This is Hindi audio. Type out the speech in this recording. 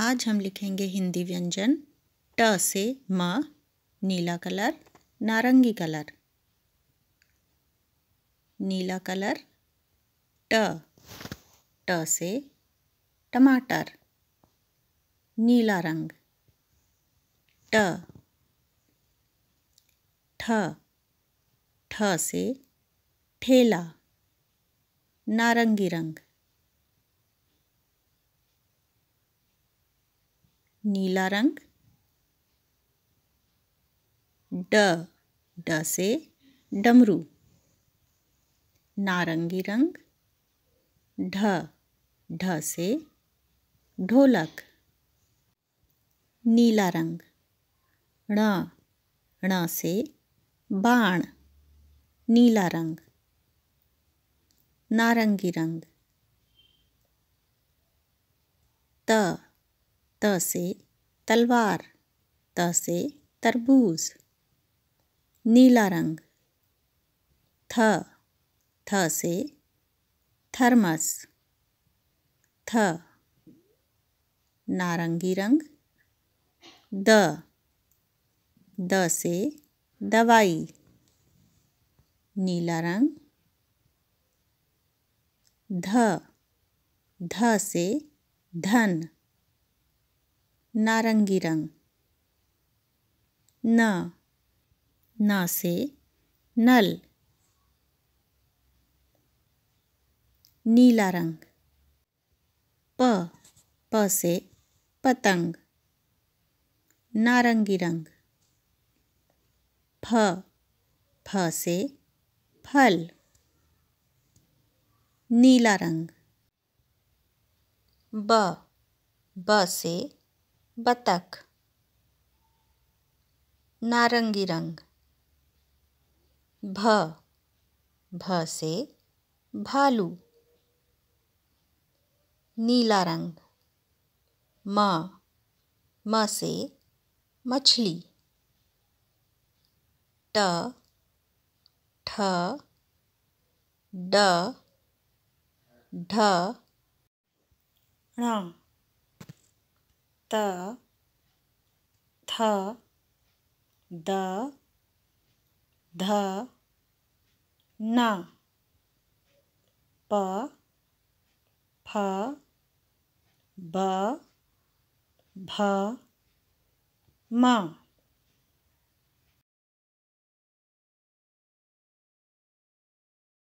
आज हम लिखेंगे हिंदी व्यंजन ट से म नीला कलर नारंगी कलर नीला कलर ट ट से टमाटर नीला रंग ट ठ ठ से ठेला नारंगी रंग नीला रंग ड ड से डमरू नारंगी रंग ढ ढ से ढोलक नीला रंग ण ण से बाण नीला रंग नारंगी रंग त त से तलवार त से तरबूज नीला रंग थ थ से थर्मस थ नारंगी रंग द द से दवाई नीला रंग ध ध से धन नारंगी रंग न ना से नल नीला रंग प प से पतंग नारंगी रंग फ फ से फल नीला रंग ब ब से बतख नारंगी रंग भ भ से भालू नीला रंग म म से मछली ट ठ ड ढ ण त थ द ध न प फ ब भ म